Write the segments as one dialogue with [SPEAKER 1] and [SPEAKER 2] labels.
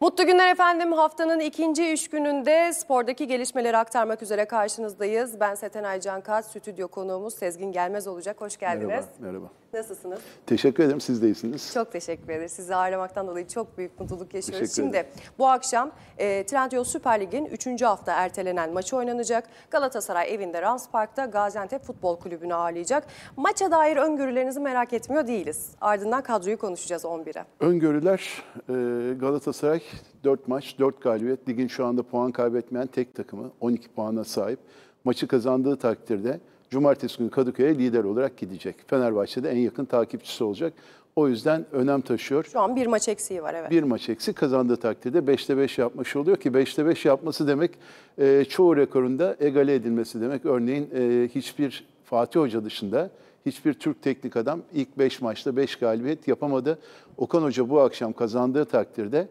[SPEAKER 1] Mutlu günler efendim. Haftanın ikinci üç gününde spordaki gelişmeleri aktarmak üzere karşınızdayız. Ben Seten Aycan Kat, stüdyo konuğumuz Sezgin Gelmez olacak. Hoş geldiniz. Merhaba, merhaba. Nasılsınız?
[SPEAKER 2] Teşekkür ederim, siz de iyisiniz.
[SPEAKER 1] Çok teşekkür ederim. Sizi ağırlamaktan dolayı çok büyük mutluluk yaşıyoruz. Teşekkür ederim. Şimdi bu akşam e, Trendyol Süper Lig'in üçüncü hafta ertelenen maçı oynanacak. Galatasaray evinde Rams Park'ta Gaziantep Futbol Kulübü'nü ağırlayacak. Maça dair öngörülerinizi merak etmiyor değiliz. Ardından kadroyu konuşacağız 11'e.
[SPEAKER 2] Öngörüler e, Galatasaray 4 maç, 4 galibiyet. Ligin şu anda puan kaybetmeyen tek takımı. 12 puana sahip. Maçı kazandığı takdirde cumartesi günü Kadıköy'e lider olarak gidecek. Fenerbahçe'de en yakın takipçisi olacak. O yüzden önem taşıyor.
[SPEAKER 1] Şu an bir maç eksiği var evet. Bir
[SPEAKER 2] maç eksi kazandığı takdirde 5'te 5 yapmış oluyor ki 5'te 5 yapması demek e, çoğu rekorunda egale edilmesi demek. Örneğin e, hiçbir Fatih Hoca dışında hiçbir Türk teknik adam ilk 5 maçta 5 galibiyet yapamadı. Okan Hoca bu akşam kazandığı takdirde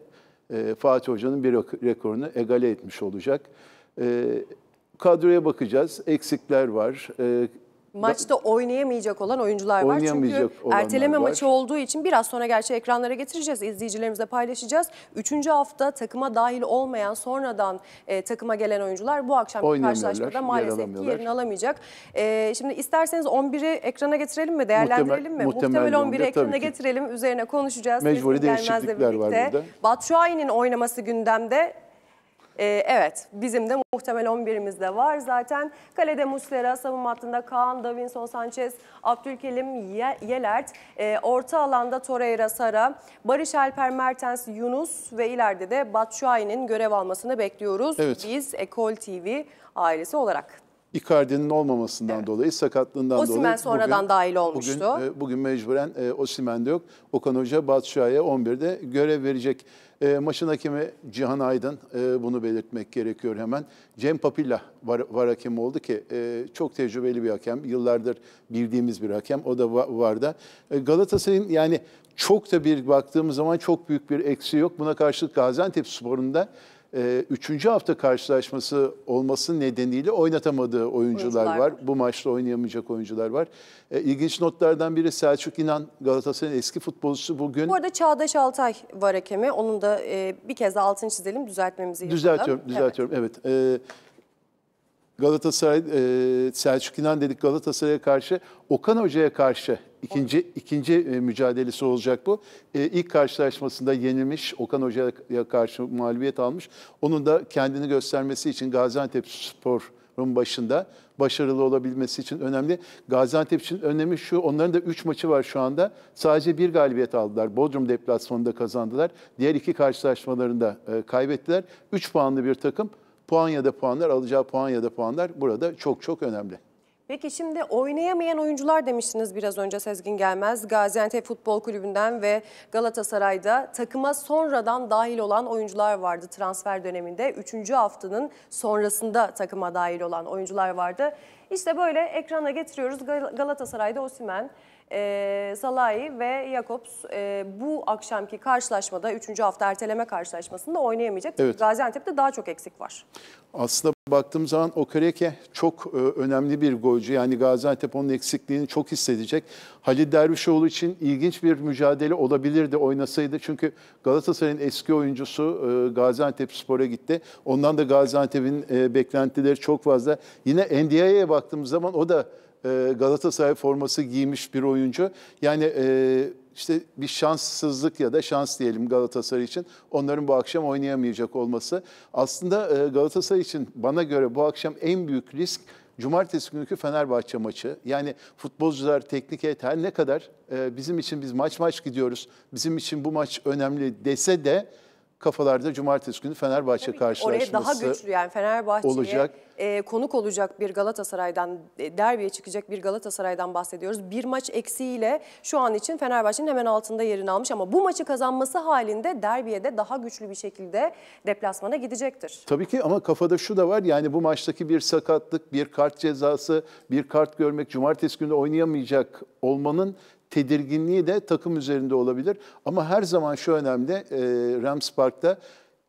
[SPEAKER 2] e, Fatih Hoca'nın bir rekorunu egale etmiş olacak. E, kadroya bakacağız. Eksikler var. E, Maçta
[SPEAKER 1] oynayamayacak olan oyuncular var. Çünkü erteleme var. maçı olduğu için biraz sonra gerçi ekranlara getireceğiz. izleyicilerimizle paylaşacağız. Üçüncü hafta takıma dahil olmayan sonradan e, takıma gelen oyuncular bu akşamki karşılaşmada maalesef ki yerini alamayacak. E, şimdi isterseniz 11'i ekrana getirelim mi? Değerlendirelim mi? Muhtemel, muhtemel 11'i ekrana getirelim. Üzerine konuşacağız. Mecburi değişiklikler de var burada. Batshuayi'nin oynaması gündemde. Ee, evet bizim de muhtemel 11'imizde var zaten. Kalede Muslera, savunma hattında Kaan, Davinson Sanchez, Abdülkelim Ye Yelert, e, orta alanda Torreira Sara, Barış Alper Mertens, Yunus ve ileride de Batshuayi'nin görev almasını bekliyoruz. Evet. Biz Ekol TV ailesi olarak.
[SPEAKER 2] Icardi'nin olmamasından evet. dolayı, sakatlığından Osimen dolayı. Osimen sonradan bugün, dahil olmuştu. Bugün, e, bugün mecburen e, Osimen de yok. Okan Hoca Batshuayi'ye 11'de görev verecek. E, maçın hakemi Cihan Aydın, e, bunu belirtmek gerekiyor hemen. Cem Papilla var, var hakem oldu ki e, çok tecrübeli bir hakem, yıllardır bildiğimiz bir hakem. O da va, var da. E, Galatasaray'ın yani çok da bir baktığımız zaman çok büyük bir eksi yok. Buna karşılık Gaziantep Sporu'nda ee, üçüncü hafta karşılaşması olması nedeniyle oynatamadığı oyuncular, var. Bu maçta oynayamayacak oyuncular var. Ee, ilginç notlardan biri Selçuk İnan Galatasaray'ın eski futbolcusu bugün. Bu
[SPEAKER 1] arada Çağdaş Altay var hakemi. Onun da e, bir kez daha altını çizelim düzeltmemizi yapalım. Düzeltiyorum, düzeltiyorum.
[SPEAKER 2] Evet. evet. Galatasaray e, Selçuk İnan dedik Galatasaray'a karşı Okan Hoca'ya karşı ikinci ikinci e, mücadelesi olacak bu. E, ilk karşılaşmasında yenilmiş Okan Hoca'ya karşı mağlubiyet almış. Onun da kendini göstermesi için Gaziantep Spor başında başarılı olabilmesi için önemli. Gaziantep için önemli şu, onların da 3 maçı var şu anda. Sadece bir galibiyet aldılar. Bodrum deplasmanında kazandılar. Diğer iki karşılaşmalarında e, kaybettiler. 3 puanlı bir takım puan ya da puanlar, alacağı puan ya da puanlar burada çok çok önemli.
[SPEAKER 1] Peki şimdi oynayamayan oyuncular demiştiniz biraz önce Sezgin Gelmez. Gaziantep Futbol Kulübü'nden ve Galatasaray'da takıma sonradan dahil olan oyuncular vardı transfer döneminde. Üçüncü haftanın sonrasında takıma dahil olan oyuncular vardı. İşte böyle ekrana getiriyoruz Galatasaray'da Osimen, e, ee, Salahi ve Jakobs e, bu akşamki karşılaşmada 3. hafta erteleme karşılaşmasında oynayamayacak. Evet. Gaziantep'te daha çok eksik var.
[SPEAKER 2] Aslında baktığım zaman Okereke çok e, önemli bir golcü. Yani Gaziantep onun eksikliğini çok hissedecek. Halil Dervişoğlu için ilginç bir mücadele olabilirdi oynasaydı. Çünkü Galatasaray'ın eski oyuncusu e, Gaziantep Spor'a gitti. Ondan da Gaziantep'in e, beklentileri çok fazla. Yine NDI'ye baktığımız zaman o da e, Galatasaray forması giymiş bir oyuncu. Yani e, işte bir şanssızlık ya da şans diyelim Galatasaray için onların bu akşam oynayamayacak olması. Aslında e, Galatasaray için bana göre bu akşam en büyük risk Cumartesi günkü Fenerbahçe maçı. Yani futbolcular, teknik heyet her ne kadar bizim için biz maç maç gidiyoruz, bizim için bu maç önemli dese de kafalarda cumartesi günü Fenerbahçe Tabii, karşılaşması Oraya daha güçlü
[SPEAKER 1] yani Fenerbahçe'ye olacak. E, konuk olacak bir Galatasaray'dan, e, derbiye çıkacak bir Galatasaray'dan bahsediyoruz. Bir maç eksiğiyle şu an için Fenerbahçe'nin hemen altında yerini almış ama bu maçı kazanması halinde derbiye de daha güçlü bir şekilde deplasmana gidecektir.
[SPEAKER 2] Tabii ki ama kafada şu da var yani bu maçtaki bir sakatlık, bir kart cezası, bir kart görmek, cumartesi günü oynayamayacak olmanın tedirginliği de takım üzerinde olabilir. Ama her zaman şu önemli e, Rams Park'ta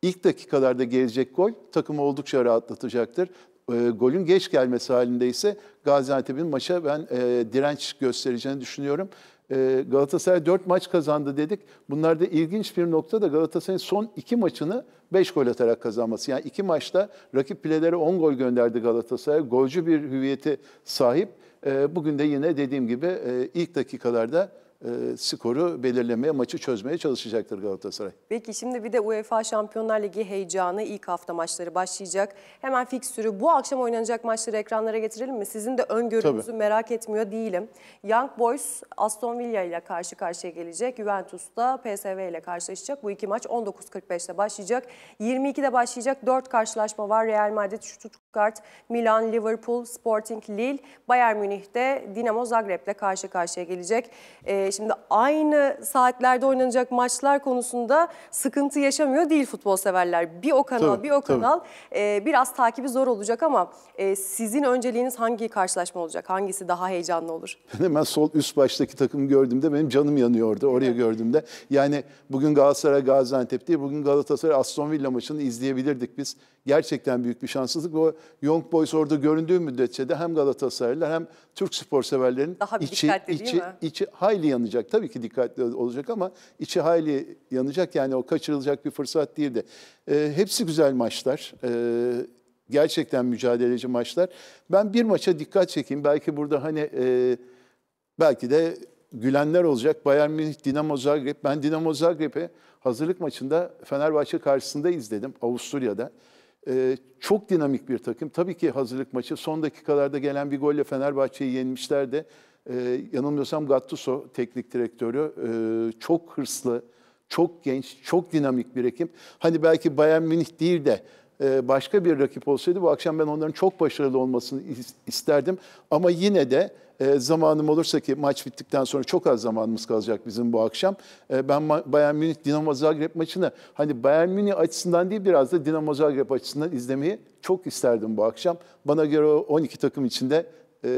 [SPEAKER 2] ilk dakikalarda gelecek gol takımı oldukça rahatlatacaktır. E, golün geç gelmesi halinde ise Gaziantep'in maça ben e, direnç göstereceğini düşünüyorum. E, Galatasaray 4 maç kazandı dedik. Bunlarda ilginç bir nokta da Galatasaray'ın son 2 maçını 5 gol atarak kazanması. Yani 2 maçta rakip pilelere 10 gol gönderdi Galatasaray. Golcü bir hüviyeti sahip. Ee, bugün de yine dediğim gibi e, ilk dakikalarda e, skoru belirlemeye, maçı çözmeye çalışacaktır Galatasaray.
[SPEAKER 1] Peki şimdi bir de UEFA Şampiyonlar Ligi heyecanı ilk hafta maçları başlayacak. Hemen fiksürü bu akşam oynanacak maçları ekranlara getirelim mi? Sizin de öngörünüzü Tabii. merak etmiyor değilim. Young Boys Aston Villa ile karşı karşıya gelecek. Juventus da PSV ile karşılaşacak. Bu iki maç 19.45'te başlayacak. 22'de başlayacak 4 karşılaşma var. Real Madrid, Stuttgart, Milan, Liverpool, Sporting Lille, Bayern Münih'te Dinamo Zagreb ile karşı karşıya gelecek. Ee, Şimdi aynı saatlerde oynanacak maçlar konusunda sıkıntı yaşamıyor değil futbol severler. Bir o kanal tabii, bir o kanal e, biraz takibi zor olacak ama e, sizin önceliğiniz hangi karşılaşma olacak? Hangisi daha heyecanlı olur?
[SPEAKER 2] Hemen sol üst baştaki takımı gördüğümde benim canım yanıyordu oraya evet. gördüğümde. Yani bugün Galatasaray Gaziantep diye, bugün Galatasaray Aston Villa maçını izleyebilirdik biz. Gerçekten büyük bir şanssızlık. O Young Boys orada göründüğü müddetçe de hem Galatasaraylılar hem Türk spor severlerin Daha içi, içi, içi hayli yanıyor yanacak. Tabii ki dikkatli olacak ama içi hayli yanacak. Yani o kaçırılacak bir fırsat değildi. E, hepsi güzel maçlar. E, gerçekten mücadeleci maçlar. Ben bir maça dikkat çekeyim. Belki burada hani e, belki de gülenler olacak. Bayern Münih, Dinamo Zagreb. Ben Dinamo Zagreb'i hazırlık maçında Fenerbahçe karşısında izledim Avusturya'da. Ee, çok dinamik bir takım. Tabii ki hazırlık maçı. Son dakikalarda gelen bir golle Fenerbahçe'yi yenmişler de e, yanılmıyorsam Gattuso teknik direktörü ee, çok hırslı, çok genç, çok dinamik bir ekip. Hani belki Bayern Münih değil de e, başka bir rakip olsaydı bu akşam ben onların çok başarılı olmasını isterdim. Ama yine de e, zamanım olursa ki maç bittikten sonra çok az zamanımız kalacak bizim bu akşam. E, ben Bayern Münih Dinamo Zagreb maçını hani Bayern Münih açısından değil biraz da Dinamo Zagreb açısından izlemeyi çok isterdim bu akşam. Bana göre 12 takım içinde e,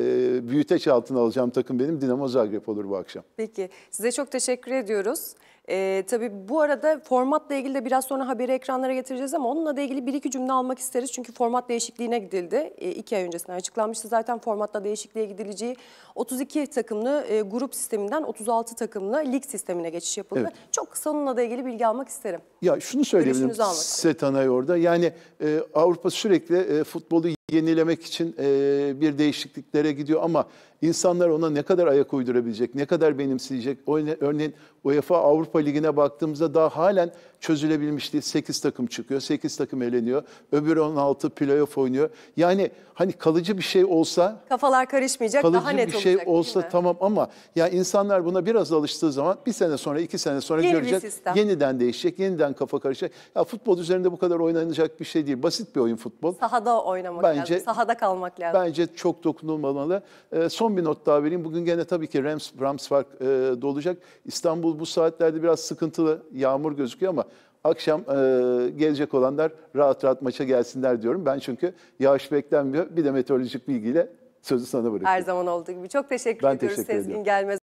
[SPEAKER 2] büyüteç altına alacağım takım benim Dinamo Zagreb olur bu akşam.
[SPEAKER 1] Peki size çok teşekkür ediyoruz. E, tabii bu arada formatla ilgili de biraz sonra haberi ekranlara getireceğiz ama onunla da ilgili bir iki cümle almak isteriz. Çünkü format değişikliğine gidildi. E, iki ay öncesinden açıklanmıştı zaten formatla değişikliğe gidileceği. 32 takımlı e, grup sisteminden 36 takımlı lig sistemine geçiş yapıldı. Evet. Çok kısa onunla da ilgili bilgi almak isterim.
[SPEAKER 2] Ya şunu söyleyebilirim Setanay orada. Yani e, Avrupa sürekli e, futbolu yenilemek için e, bir değişikliklere gidiyor ama insanlar ona ne kadar ayak uydurabilecek, ne kadar benimseyecek? Örneğin UEFA Avrupa Ligi'ne baktığımızda daha halen çözülebilmiş değil. 8 takım çıkıyor, 8 takım eleniyor. Öbür 16 playoff oynuyor. Yani hani kalıcı bir şey olsa...
[SPEAKER 1] Kafalar karışmayacak, daha net olacak. Kalıcı bir şey olsa tamam
[SPEAKER 2] ama ya insanlar buna biraz alıştığı zaman bir sene sonra, iki sene sonra Yeni görecek. Yeniden değişecek, yeniden kafa karışacak. Ya futbol üzerinde bu kadar oynanacak bir şey değil. Basit bir oyun futbol.
[SPEAKER 1] Sahada oynamak Bence bence, lazım. Sahada kalmak
[SPEAKER 2] lazım. Bence çok dokunulmamalı. E, son bir not daha vereyim. Bugün gene tabii ki Rams, Rams fark e, dolacak. İstanbul bu saatlerde biraz sıkıntılı. Yağmur gözüküyor ama akşam e, gelecek olanlar rahat rahat maça gelsinler diyorum. Ben çünkü yağış beklenmiyor. Bir de meteorolojik bilgiyle sözü sana bırakıyorum. Her
[SPEAKER 1] zaman olduğu gibi. Çok teşekkür ben ediyoruz teşekkür Sezgin Gelmez.